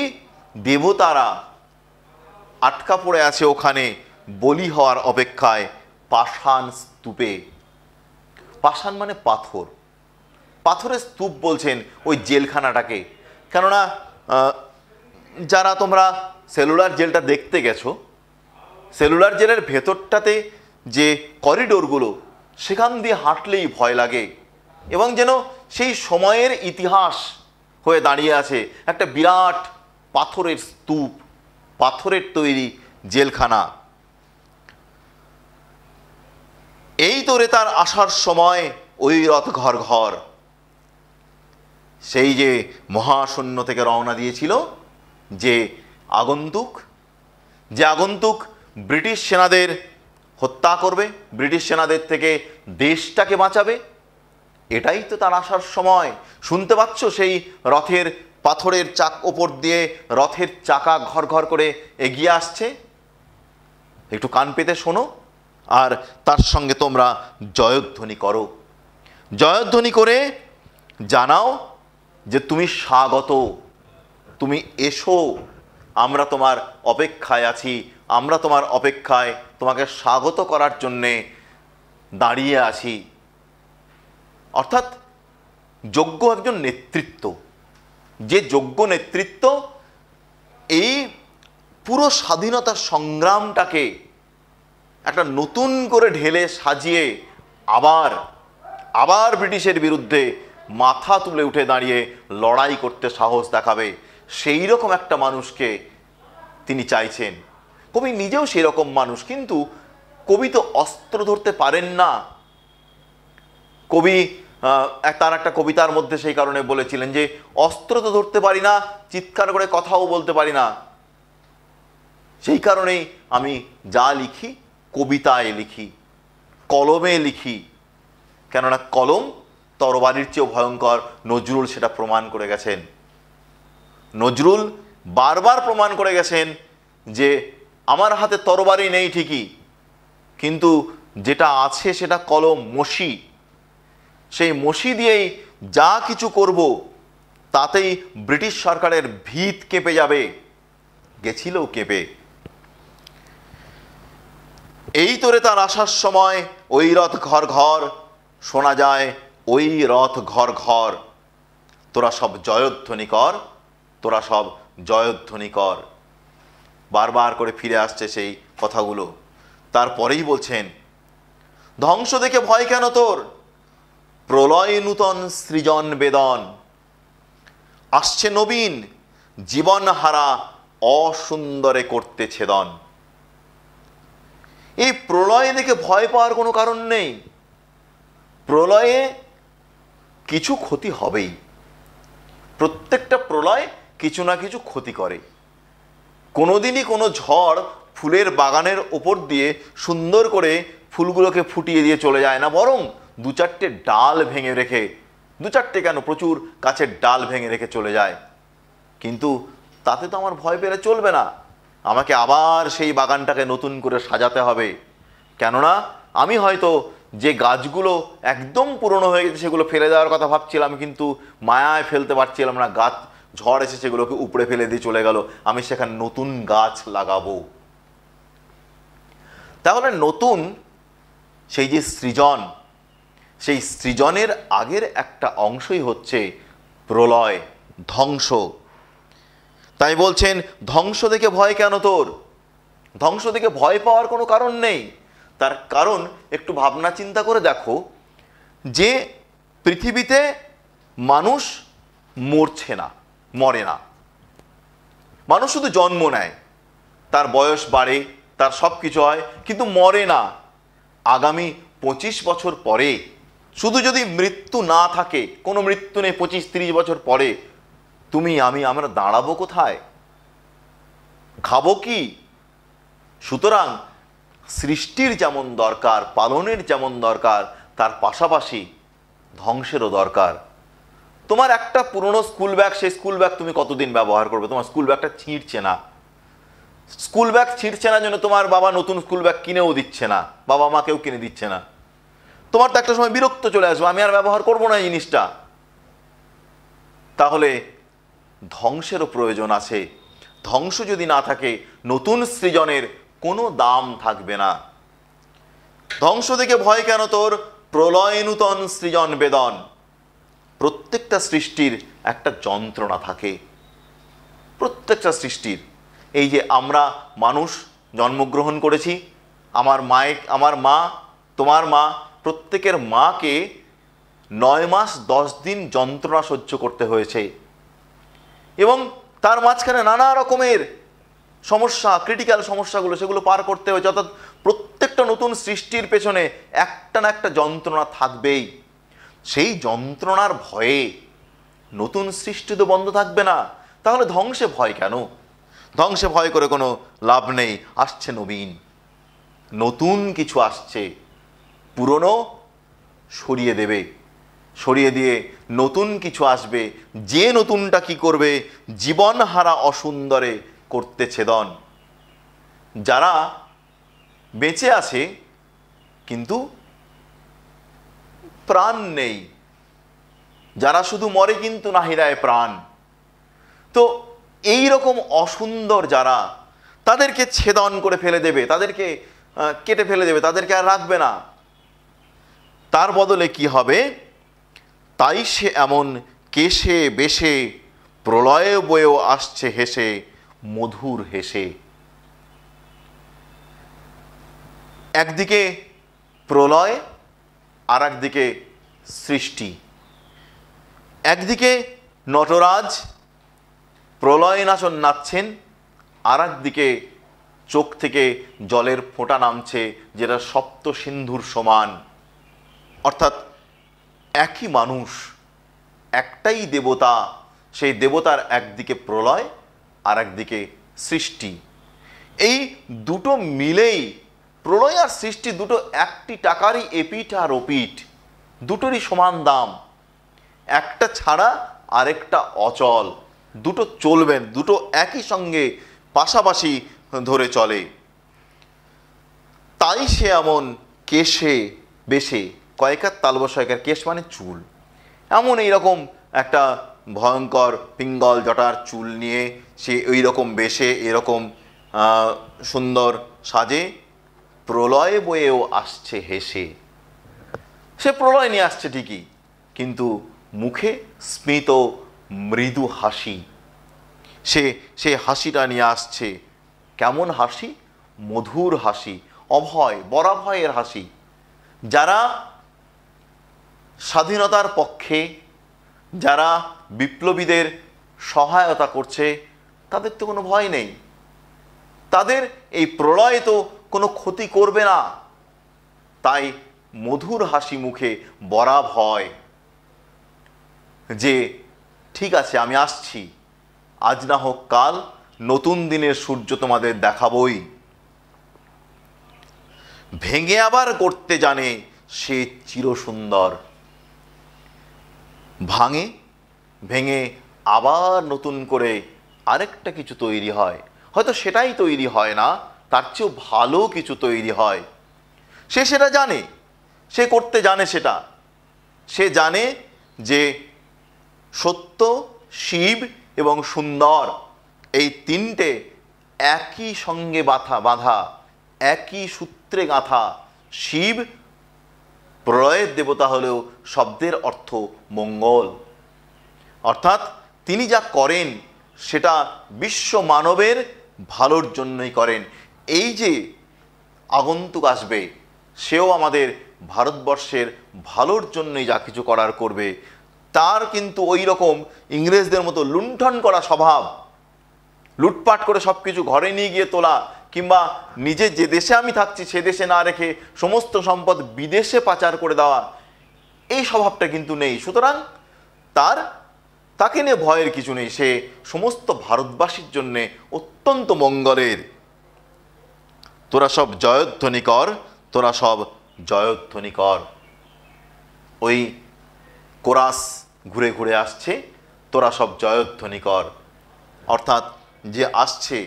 দেবতারা আটকা পড়ে আছে ওখানে বলি হওয়ার অপেক্ষায় পাষাণ স্তূপে পাষাণ মানে পাথর পাথরের স্তূপ বলছেন ওই জেলখানাটাকে কেননা যারা তোমরা সেলুলার জেলটা দেখতে গেছো সেলুলার জেলের ভেতরটাতে যে করিডোরগুলো সেখান দিয়ে হাঁটলেই ভয় লাগে এবং যেন সেই সময়ের ইতিহাস হয়ে দাঁড়িয়ে আছে একটা বিরাট পাথরের স্তূপ পাথরের তৈরি জেলখানা এই তোরে তার আসার সময় ওই রথ ঘর ঘর সেই যে মহাশূন্য থেকে রওনা দিয়েছিল যে আগন্তুক যে আগন্তুক ব্রিটিশ সেনাদের হত্যা করবে ব্রিটিশ সেনাদের থেকে দেশটাকে বাঁচাবে এটাই তো তার আসার সময় শুনতে পাচ্ছ সেই রথের পাথরের চাক ওপর দিয়ে রথের চাকা ঘর ঘর করে এগিয়ে আসছে একটু কান পেতে শোনো আর তার সঙ্গে তোমরা জয়ধ্বনি করো জয়ধ্বনি করে জানাও যে তুমি স্বাগত তুমি এসো আমরা তোমার অপেক্ষায় আছি আমরা তোমার অপেক্ষায় তোমাকে স্বাগত করার জন্যে দাঁড়িয়ে আছি অর্থাৎ যোগ্য একজন নেতৃত্ব যে যোগ্য নেতৃত্ব এই পুরো স্বাধীনতা সংগ্রামটাকে একটা নতুন করে ঢেলে সাজিয়ে আবার আবার ব্রিটিশের বিরুদ্ধে মাথা তুলে উঠে দাঁড়িয়ে লড়াই করতে সাহস দেখাবে সেই রকম একটা মানুষকে তিনি চাইছেন কবি নিজেও সেই রকম মানুষ কিন্তু কবি তো অস্ত্র ধরতে পারেন না কবি তার একটা কবিতার মধ্যে সেই কারণে বলেছিলেন যে অস্ত্র তো ধরতে পারি না চিৎকার করে কথাও বলতে পারি না সেই কারণেই আমি যা লিখি কবিতায় লিখি কলমে লিখি কেননা কলম তরবারির চেয়েও ভয়ঙ্কর নজরুল সেটা প্রমাণ করে গেছেন নজরুল বারবার প্রমাণ করে গেছেন যে আমার হাতে তরবারি নেই ঠিকই কিন্তু যেটা আছে সেটা কলম মশি সেই মশি দিয়েই যা কিছু করব তাতেই ব্রিটিশ সরকারের ভিত কেঁপে যাবে গেছিল কেঁপে এই তোরে তার আসার সময় ওই রথ ঘর ঘর শোনা যায় ওই রথ ঘর ঘর তোরা সব জয়ধ্বনি কর তোরা সব জয়ধ্বনি কর বারবার করে ফিরে আসছে সেই কথাগুলো তারপরেই বলছেন ধ্বংস দেখে ভয় কেন তোর প্রলয় নূতন সৃজন বেদন আসছে নবীন জীবন হারা অসুন্দরে করতে ছেদন এই প্রলয়ে দেখে ভয় পাওয়ার কোনো কারণ নেই প্রলয়ে কিছু ক্ষতি হবেই প্রত্যেকটা প্রলয় কিছু না কিছু ক্ষতি করে কোনোদিনই কোনো ঝড় ফুলের বাগানের ওপর দিয়ে সুন্দর করে ফুলগুলোকে ফুটিয়ে দিয়ে চলে যায় না বরং দু চারটে ডাল ভেঙে রেখে দু চারটে কেন প্রচুর গাছের ডাল ভেঙে রেখে চলে যায় কিন্তু তাতে তো আমার ভয় পেলে চলবে না আমাকে আবার সেই বাগানটাকে নতুন করে সাজাতে হবে কেননা আমি হয়তো যে গাছগুলো একদম পুরনো হয়ে গেছে সেগুলো ফেলে দেওয়ার কথা ভাবছিলাম কিন্তু মায়ায় ফেলতে পারছিলাম না গাছ ঝড় এসে সেগুলোকে উপড়ে ফেলে দিয়ে চলে গেল আমি সেখানে নতুন গাছ লাগাবো তাহলে নতুন সেই যে সৃজন সেই সৃজনের আগের একটা অংশই হচ্ছে প্রলয় ধ্বংস তাই বলছেন ধ্বংস দেখে ভয় কেন তোর ধ্বংস দেখে ভয় পাওয়ার কোনো কারণ নেই তার কারণ একটু ভাবনা চিন্তা করে দেখো যে পৃথিবীতে মানুষ মরছে না মরে না মানুষ শুধু জন্ম নেয় তার বয়স বাড়ে তার সব কিছু হয় কিন্তু মরে না আগামী পঁচিশ বছর পরে শুধু যদি মৃত্যু না থাকে কোনো মৃত্যু নেই পঁচিশ তিরিশ বছর পরে তুমি আমি আমরা দাঁড়াবো কোথায় খাবো কি সুতরাং সৃষ্টির যেমন দরকার পালনের যেমন দরকার তার পাশাপাশি ধ্বংসেরও দরকার তোমার একটা পুরনো স্কুল ব্যাগ সেই স্কুল ব্যাগ তুমি কতদিন ব্যবহার করবে তোমার স্কুল ব্যাগটা ছিঁড়ছে না স্কুল ব্যাগ ছিঁড়ছে না জন্য তোমার বাবা নতুন স্কুল ব্যাগ কিনেও দিচ্ছে না বাবা মাকেও কিনে দিচ্ছে না তোমার তো একটা সময় বিরক্ত চলে আসবে আমি আর ব্যবহার করবো না এই জিনিসটা তাহলে ধ্বংসেরও প্রয়োজন আছে ধ্বংস যদি না থাকে নতুন সৃজনের কোনো দাম থাকবে না ধ্বংস থেকে ভয় কেন তোর প্রলয় নূতন সৃজন বেদন প্রত্যেকটা সৃষ্টির একটা যন্ত্রণা থাকে প্রত্যেকটা সৃষ্টির এই যে আমরা মানুষ জন্মগ্রহণ করেছি আমার মায়ে আমার মা তোমার মা প্রত্যেকের মাকে নয় মাস দশ দিন যন্ত্রণা সহ্য করতে হয়েছে এবং তার মাঝখানে নানা রকমের সমস্যা ক্রিটিক্যাল সমস্যাগুলো সেগুলো পার করতে হবে অর্থাৎ প্রত্যেকটা নতুন সৃষ্টির পেছনে একটা না একটা যন্ত্রণা থাকবেই সেই যন্ত্রণার ভয়ে নতুন সৃষ্টি তো বন্ধ থাকবে না তাহলে ধ্বংসে ভয় কেন ধ্বংসে ভয় করে কোনো লাভ নেই আসছে নবীন নতুন কিছু আসছে পুরনো সরিয়ে দেবে সরিয়ে দিয়ে নতুন কিছু আসবে যে নতুনটা কি করবে জীবন হারা অসুন্দরে করতে ছেদন যারা বেঁচে আছে কিন্তু প্রাণ নেই যারা শুধু মরে কিন্তু নাহিরায় প্রাণ তো এই রকম অসুন্দর যারা তাদেরকে ছেদন করে ফেলে দেবে তাদেরকে কেটে ফেলে দেবে তাদেরকে আর রাখবে না তার বদলে কি হবে তাই সে এমন কেশে বেশে প্রলয়ে বয়েও আসছে হেসে মধুর হেসে একদিকে প্রলয় আর একদিকে সৃষ্টি একদিকে নটরাজ প্রলয় নাচন নাচছেন আর একদিকে চোখ থেকে জলের ফোঁটা নামছে যেটা সপ্ত সিন্ধুর সমান অর্থাৎ একই মানুষ একটাই দেবতা সেই দেবতার একদিকে প্রলয় আর একদিকে সৃষ্টি এই দুটো মিলেই প্রলয় আর সৃষ্টি দুটো একটি টাকারই এপিট আর ওপিট দুটোরই সমান দাম একটা ছাড়া আরেকটা অচল দুটো চলবেন দুটো একই সঙ্গে পাশাপাশি ধরে চলে তাই সে এমন কেশে বেশে কয়েকার তালবসয়কার কেশ মানে চুল এমন এইরকম একটা ভয়ঙ্কর পিঙ্গল জটার চুল নিয়ে সে ওই রকম বেশে এরকম সুন্দর সাজে প্রলয় বয়েও আসছে হেসে সে প্রলয় নিয়ে আসছে ঠিকই কিন্তু মুখে স্মিত মৃদু হাসি সে সে হাসিটা নিয়ে আসছে কেমন হাসি মধুর হাসি অভয় বরাভয়ের হাসি যারা স্বাধীনতার পক্ষে যারা বিপ্লবীদের সহায়তা করছে তাদের তো কোনো ভয় নেই তাদের এই প্রলয় তো কোনো ক্ষতি করবে না তাই মধুর হাসি মুখে বরা ভয় যে ঠিক আছে আমি আসছি আজ না হোক কাল নতুন দিনের সূর্য তোমাদের দেখাবই ভেঙে আবার করতে জানে সে চিরসুন্দর ভাঙে ভেঙে আবার নতুন করে আরেকটা কিছু তৈরি হয় হয়তো সেটাই তৈরি হয় না তার চেয়েও ভালো কিছু তৈরি হয় সে সেটা জানে সে করতে জানে সেটা সে জানে যে সত্য শিব এবং সুন্দর এই তিনটে একই সঙ্গে বাঁধা বাঁধা একই সূত্রে গাঁথা শিব প্রয়ের দেবতা হলেও শব্দের অর্থ মঙ্গল অর্থাৎ তিনি যা করেন সেটা বিশ্ব মানবের ভালোর জন্যই করেন এই যে আগন্তুক আসবে সেও আমাদের ভারতবর্ষের ভালোর জন্যই যা কিছু করার করবে তার কিন্তু ওই রকম ইংরেজদের মতো লুণ্ঠন করা স্বভাব লুটপাট করে সব কিছু ঘরে নিয়ে গিয়ে তোলা কিংবা নিজে যে দেশে আমি থাকছি সে দেশে না রেখে সমস্ত সম্পদ বিদেশে পাচার করে দেওয়া এই স্বভাবটা কিন্তু নেই সুতরাং তার তাকে নিয়ে ভয়ের কিছু নেই সে সমস্ত ভারতবাসীর জন্যে অত্যন্ত মঙ্গলের তোরা সব জয়ধ্বনি কর তোরা সব জয়ধ্বনি কর ওই কোরাস ঘুরে ঘুরে আসছে তোরা সব জয়ধ্বনি কর অর্থাৎ যে আসছে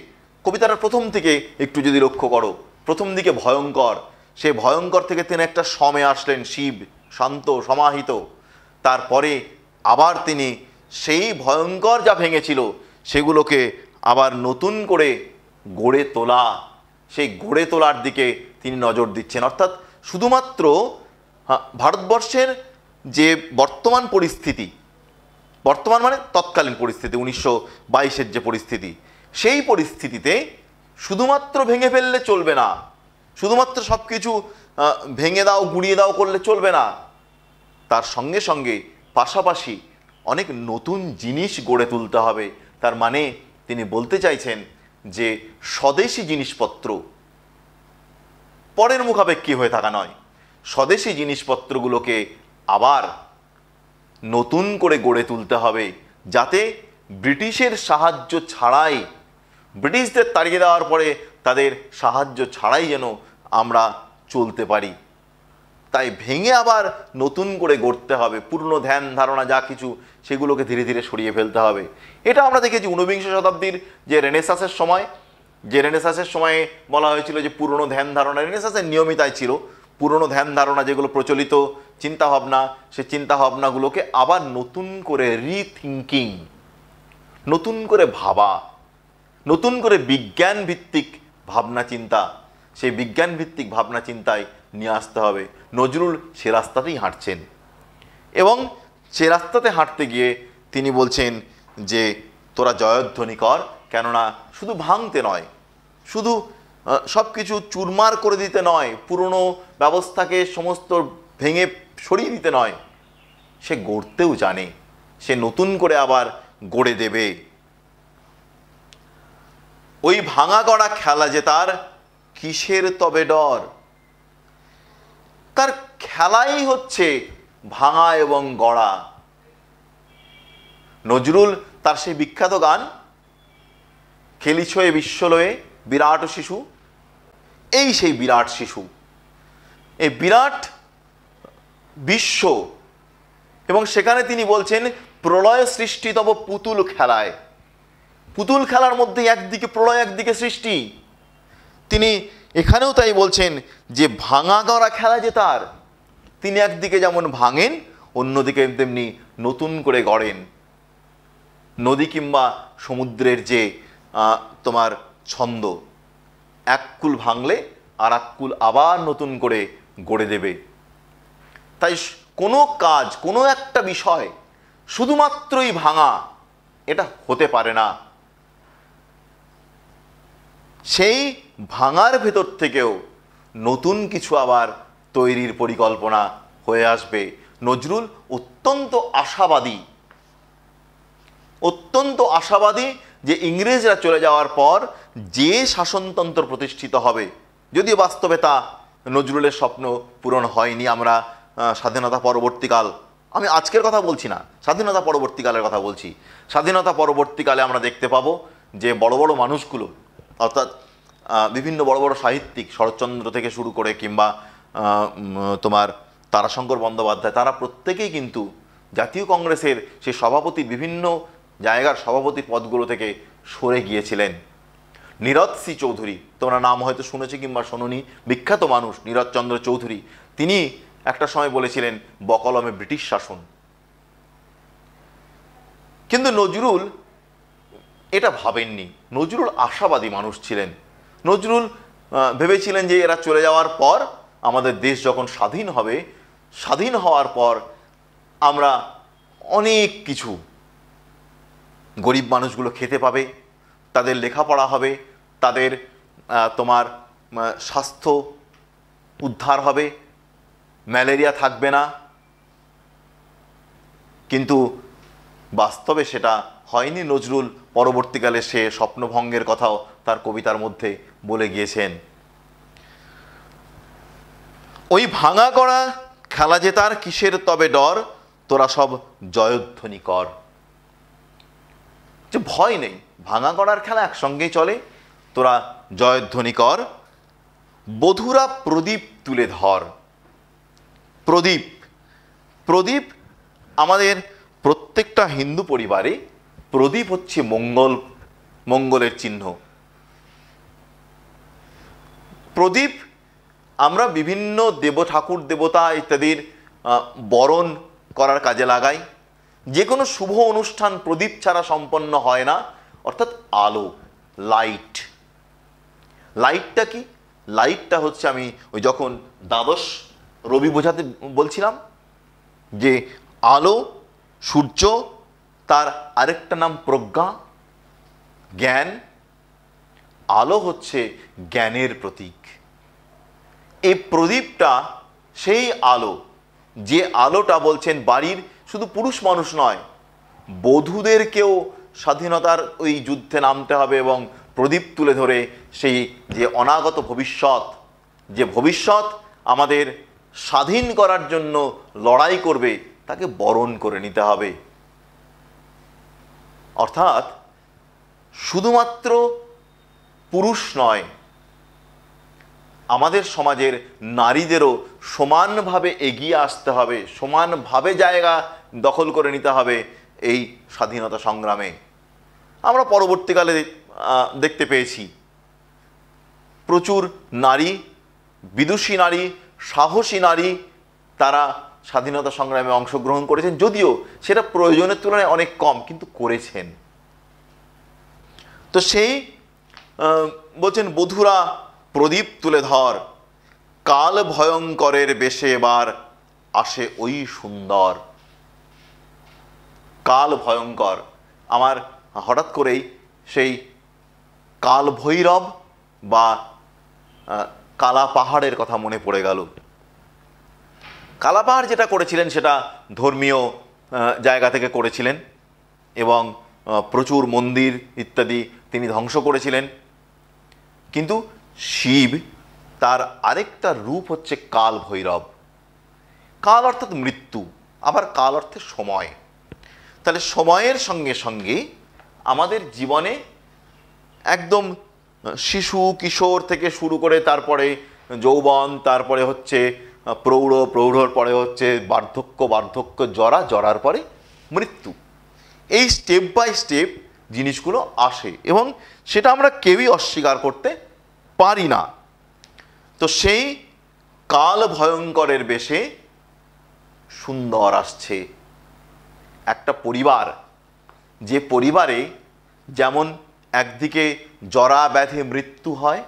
কবিতাটা প্রথম থেকে একটু যদি লক্ষ্য করো প্রথম দিকে ভয়ঙ্কর সে ভয়ঙ্কর থেকে তিনি একটা সমে আসলেন শিব শান্ত সমাহিত তারপরে আবার তিনি সেই ভয়ঙ্কর যা ভেঙেছিল সেগুলোকে আবার নতুন করে গড়ে তোলা সেই গড়ে তোলার দিকে তিনি নজর দিচ্ছেন অর্থাৎ শুধুমাত্র হ্যাঁ, ভারতবর্ষের যে বর্তমান পরিস্থিতি বর্তমান মানে তৎকালীন পরিস্থিতি উনিশশো বাইশের যে পরিস্থিতি সেই পরিস্থিতিতে শুধুমাত্র ভেঙে ফেললে চলবে না শুধুমাত্র সব কিছু ভেঙে দাও গুঁড়িয়ে দাও করলে চলবে না তার সঙ্গে সঙ্গে পাশাপাশি অনেক নতুন জিনিস গড়ে তুলতে হবে তার মানে তিনি বলতে চাইছেন যে স্বদেশি জিনিসপত্র পরের মুখাপেক্ষী হয়ে থাকা নয় স্বদেশি জিনিসপত্রগুলোকে আবার নতুন করে গড়ে তুলতে হবে যাতে ব্রিটিশের সাহায্য ছাড়াই ব্রিটিশদের তাড়িয়ে দেওয়ার পরে তাদের সাহায্য ছাড়াই যেন আমরা চলতে পারি তাই ভেঙে আবার নতুন করে গড়তে হবে পুরনো ধ্যান ধারণা যা কিছু সেগুলোকে ধীরে ধীরে সরিয়ে ফেলতে হবে এটা আমরা দেখেছি ঊনবিংশ শতাব্দীর যে রেনেসাসের সময় যে রেনেসাসের সময়ে বলা হয়েছিল যে পুরনো ধ্যান ধারণা রেনেসাসের নিয়মিতাই ছিল পুরনো ধ্যান ধারণা যেগুলো প্রচলিত চিন্তাভাবনা সে চিন্তাভাবনাগুলোকে আবার নতুন করে রিথিঙ্কিং নতুন করে ভাবা নতুন করে বিজ্ঞান ভিত্তিক ভাবনা চিন্তা সেই বিজ্ঞান ভিত্তিক ভাবনা চিন্তায় নিয়ে আসতে হবে নজরুল সে রাস্তাতেই হাঁটছেন এবং সে রাস্তাতে হাঁটতে গিয়ে তিনি বলছেন যে তোরা জয়ধ্বনি কর কেননা শুধু ভাঙতে নয় শুধু সব কিছু চুরমার করে দিতে নয় পুরনো ব্যবস্থাকে সমস্ত ভেঙে সরিয়ে দিতে নয় সে গড়তেও জানে সে নতুন করে আবার গড়ে দেবে ওই ভাঙা গড়া খেলা যে তার কিসের তবে ডর তার খেলাই হচ্ছে ভাঙা এবং গড়া নজরুল তার সেই বিখ্যাত গান খেলিছ এ বিশ্বলয়ে বিরাট শিশু এই সেই বিরাট শিশু এই বিরাট বিশ্ব এবং সেখানে তিনি বলছেন প্রলয় সৃষ্টিতব পুতুল খেলায় পুতুল খেলার মধ্যে একদিকে প্রলয় একদিকে সৃষ্টি তিনি এখানেও তাই বলছেন যে ভাঙা গড়া খেলা যে তার তিনি একদিকে যেমন ভাঙেন অন্যদিকে তেমনি নতুন করে গড়েন নদী কিংবা সমুদ্রের যে তোমার ছন্দ এক কুল ভাঙলে আর এক কুল আবার নতুন করে গড়ে দেবে তাই কোনো কাজ কোনো একটা বিষয় শুধুমাত্রই ভাঙা এটা হতে পারে না সেই ভাঙার ভেতর থেকেও নতুন কিছু আবার তৈরির পরিকল্পনা হয়ে আসবে নজরুল অত্যন্ত আশাবাদী অত্যন্ত আশাবাদী যে ইংরেজরা চলে যাওয়ার পর যে শাসনতন্ত্র প্রতিষ্ঠিত হবে যদিও বাস্তবে তা নজরুলের স্বপ্ন পূরণ হয়নি আমরা স্বাধীনতা পরবর্তীকাল আমি আজকের কথা বলছি না স্বাধীনতা পরবর্তীকালের কথা বলছি স্বাধীনতা পরবর্তীকালে আমরা দেখতে পাবো যে বড় বড় মানুষগুলো অর্থাৎ বিভিন্ন বড় বড় সাহিত্যিক শরৎচন্দ্র থেকে শুরু করে কিংবা তোমার তারাশঙ্কর বন্দ্যোপাধ্যায় তারা প্রত্যেকেই কিন্তু জাতীয় কংগ্রেসের সেই সভাপতি বিভিন্ন জায়গার সভাপতি পদগুলো থেকে সরে গিয়েছিলেন নীরজ সি চৌধুরী তোমরা নাম হয়তো শুনেছি কিংবা শোনি বিখ্যাত মানুষ নীরজচন্দ্র চৌধুরী তিনি একটা সময় বলেছিলেন বকলমে ব্রিটিশ শাসন কিন্তু নজরুল এটা ভাবেননি নজরুল আশাবাদী মানুষ ছিলেন নজরুল ভেবেছিলেন যে এরা চলে যাওয়ার পর আমাদের দেশ যখন স্বাধীন হবে স্বাধীন হওয়ার পর আমরা অনেক কিছু গরিব মানুষগুলো খেতে পাবে তাদের লেখাপড়া হবে তাদের তোমার স্বাস্থ্য উদ্ধার হবে ম্যালেরিয়া থাকবে না কিন্তু বাস্তবে সেটা হয়নি নজরুল পরবর্তীকালে সে স্বপ্নভঙ্গের কথাও তার কবিতার মধ্যে বলে গিয়েছেন ওই ভাঙা করা খেলা জেতার কিসের তবে ডর তোরা সব জয়ধ্বনি কর যে ভয় নেই ভাঙা করার খেলা একসঙ্গেই চলে তোরা জয়ধ্বনি কর বধুরা প্রদীপ তুলে ধর প্রদীপ প্রদীপ আমাদের প্রত্যেকটা হিন্দু পরিবারে প্রদীপ হচ্ছে মঙ্গল মঙ্গলের চিহ্ন প্রদীপ আমরা বিভিন্ন দেব ঠাকুর দেবতা ইত্যাদির বরণ করার কাজে লাগাই যে কোনো শুভ অনুষ্ঠান প্রদীপ ছাড়া সম্পন্ন হয় না অর্থাৎ আলো লাইট লাইটটা কি লাইটটা হচ্ছে আমি ওই যখন দ্বাদশ রবি বোঝাতে বলছিলাম যে আলো সূর্য তার আরেকটা নাম প্রজ্ঞা জ্ঞান আলো হচ্ছে জ্ঞানের প্রতীক এই প্রদীপটা সেই আলো যে আলোটা বলছেন বাড়ির শুধু পুরুষ মানুষ নয় বধূদেরকেও স্বাধীনতার ওই যুদ্ধে নামতে হবে এবং প্রদীপ তুলে ধরে সেই যে অনাগত ভবিষ্যৎ যে ভবিষ্যৎ আমাদের স্বাধীন করার জন্য লড়াই করবে তাকে বরণ করে নিতে হবে অর্থাৎ শুধুমাত্র পুরুষ নয় আমাদের সমাজের নারীদেরও সমানভাবে এগিয়ে আসতে হবে সমানভাবে জায়গা দখল করে নিতে হবে এই স্বাধীনতা সংগ্রামে আমরা পরবর্তীকালে দেখতে পেয়েছি প্রচুর নারী বিদুষী নারী সাহসী নারী তারা স্বাধীনতা সংগ্রামে অংশগ্রহণ করেছেন যদিও সেটা প্রয়োজনের তুলনায় অনেক কম কিন্তু করেছেন তো সেই বলছেন বধুরা প্রদীপ তুলে ধর কাল ভয়ঙ্করের বেশে এবার আসে ওই সুন্দর কাল ভয়ঙ্কর আমার হঠাৎ করেই সেই কাল ভৈরব বা কালা পাহাড়ের কথা মনে পড়ে গেল কালাপাহাড় যেটা করেছিলেন সেটা ধর্মীয় জায়গা থেকে করেছিলেন এবং প্রচুর মন্দির ইত্যাদি তিনি ধ্বংস করেছিলেন কিন্তু শিব তার আরেকটা রূপ হচ্ছে কাল ভৈরব কাল অর্থাৎ মৃত্যু আবার কাল অর্থে সময় তাহলে সময়ের সঙ্গে সঙ্গে আমাদের জীবনে একদম শিশু কিশোর থেকে শুরু করে তারপরে যৌবন তারপরে হচ্ছে প্রৌঢ় প্রৌঢ়র পরে হচ্ছে বার্ধক্য বার্ধক্য জরা জরার পরে মৃত্যু এই স্টেপ বাই স্টেপ জিনিসগুলো আসে এবং সেটা আমরা কেউই অস্বীকার করতে পারি না তো সেই কাল ভয়ঙ্করের বেশে সুন্দর আসছে একটা পরিবার যে পরিবারে যেমন একদিকে জরা ব্যাধে মৃত্যু হয়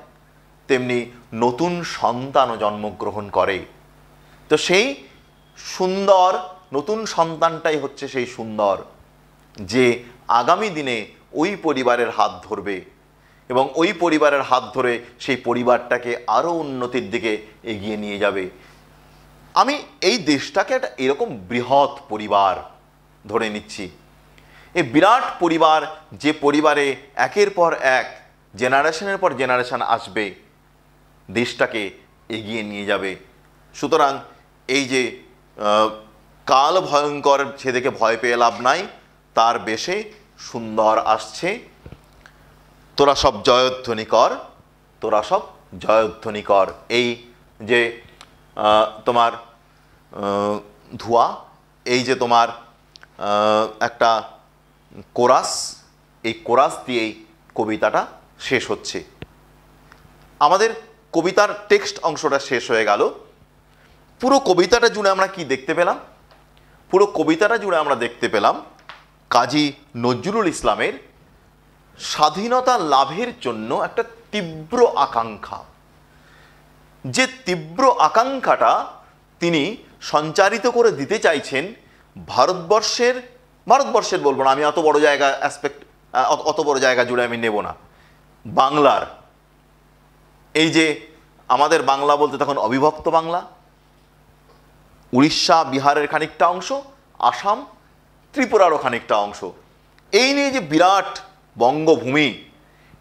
তেমনি নতুন সন্তানও জন্মগ্রহণ করে তো সেই সুন্দর নতুন সন্তানটাই হচ্ছে সেই সুন্দর যে আগামী দিনে ওই পরিবারের হাত ধরবে এবং ওই পরিবারের হাত ধরে সেই পরিবারটাকে আরও উন্নতির দিকে এগিয়ে নিয়ে যাবে আমি এই দেশটাকে একটা এরকম বৃহৎ পরিবার ধরে নিচ্ছি এই বিরাট পরিবার যে পরিবারে একের পর এক জেনারেশনের পর জেনারেশন আসবে দেশটাকে এগিয়ে নিয়ে যাবে সুতরাং এই যে কাল ভয়ঙ্কর সে দেখে ভয় পেয়ে লাভ নাই তার বেশে সুন্দর আসছে তোরা সব জয়ধ্বনি কর তোরা সব জয়ধ্বনি কর এই যে তোমার ধোয়া এই যে তোমার একটা কোরাস এই কোরাস দিয়েই কবিতাটা শেষ হচ্ছে আমাদের কবিতার টেক্সট অংশটা শেষ হয়ে গেল পুরো কবিতাটা জুড়ে আমরা কি দেখতে পেলাম পুরো কবিতাটা জুড়ে আমরা দেখতে পেলাম কাজী নজরুল ইসলামের স্বাধীনতা লাভের জন্য একটা তীব্র আকাঙ্ক্ষা যে তীব্র আকাঙ্ক্ষাটা তিনি সঞ্চারিত করে দিতে চাইছেন ভারতবর্ষের ভারতবর্ষের বলবো না আমি অত বড় জায়গা অ্যাসপেক্ট অত বড় জায়গা জুড়ে আমি নেব না বাংলার এই যে আমাদের বাংলা বলতে তখন অবিভক্ত বাংলা উড়িষ্যা বিহারের খানিকটা অংশ আসাম ত্রিপুরারও খানিকটা অংশ এই নিয়ে যে বিরাট বঙ্গভূমি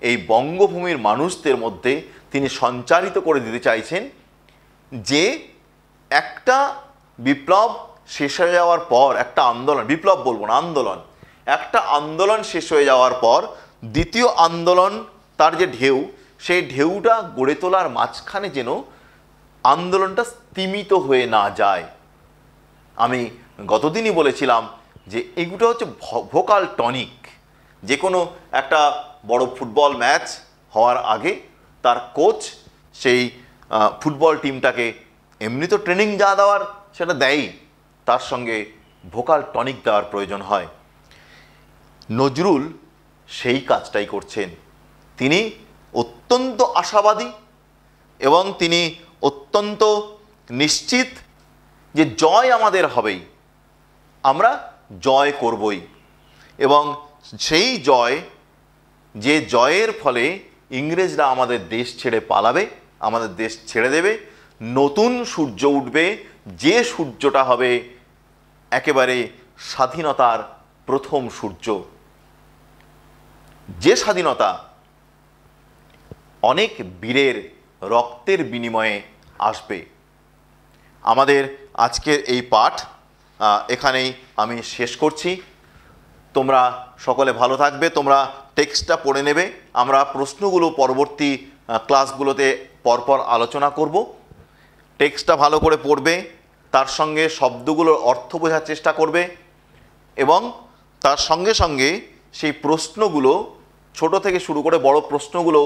এই বঙ্গভূমির মানুষদের মধ্যে তিনি সঞ্চারিত করে দিতে চাইছেন যে একটা বিপ্লব শেষ হয়ে যাওয়ার পর একটা আন্দোলন বিপ্লব বলবো না আন্দোলন একটা আন্দোলন শেষ হয়ে যাওয়ার পর দ্বিতীয় আন্দোলন তার যে ঢেউ সেই ঢেউটা গড়ে তোলার মাঝখানে যেন আন্দোলনটা স্তিমিত হয়ে না যায় আমি গতদিনই বলেছিলাম যে এগুলো হচ্ছে ভোকাল টনিক যে কোনো একটা বড় ফুটবল ম্যাচ হওয়ার আগে তার কোচ সেই ফুটবল টিমটাকে এমনি তো ট্রেনিং যা দেওয়ার সেটা দেয়ই তার সঙ্গে ভোকাল টনিক দেওয়ার প্রয়োজন হয় নজরুল সেই কাজটাই করছেন তিনি অত্যন্ত আশাবাদী এবং তিনি অত্যন্ত নিশ্চিত যে জয় আমাদের হবেই আমরা জয় করবই এবং সেই জয় যে জয়ের ফলে ইংরেজরা আমাদের দেশ ছেড়ে পালাবে আমাদের দেশ ছেড়ে দেবে নতুন সূর্য উঠবে যে সূর্যটা হবে একেবারে স্বাধীনতার প্রথম সূর্য যে স্বাধীনতা অনেক বীরের রক্তের বিনিময়ে আসবে আমাদের আজকের এই পাঠ এখানেই আমি শেষ করছি তোমরা সকলে ভালো থাকবে তোমরা টেক্সটটা পড়ে নেবে আমরা প্রশ্নগুলো পরবর্তী ক্লাসগুলোতে পরপর আলোচনা করব টেক্সটটা ভালো করে পড়বে তার সঙ্গে শব্দগুলোর অর্থ বোঝার চেষ্টা করবে এবং তার সঙ্গে সঙ্গে সেই প্রশ্নগুলো ছোট থেকে শুরু করে বড় প্রশ্নগুলো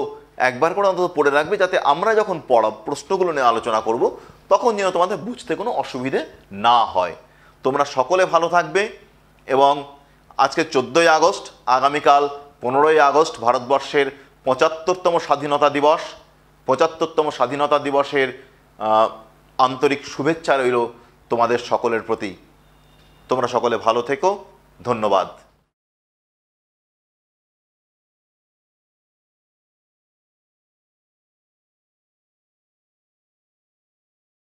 একবার করে অন্তত পড়ে রাখবে যাতে আমরা যখন পড়া প্রশ্নগুলো নিয়ে আলোচনা করব তখন যেন তোমাদের বুঝতে কোনো অসুবিধে না হয় তোমরা সকলে ভালো থাকবে এবং আজকে চোদ্দোই আগস্ট আগামীকাল পনেরোই আগস্ট ভারতবর্ষের পঁচাত্তরতম স্বাধীনতা দিবস পঁচাত্তরতম স্বাধীনতা দিবসের আন্তরিক শুভেচ্ছা রইল তোমাদের সকলের প্রতি তোমরা সকলে ভালো থেকো ধন্যবাদ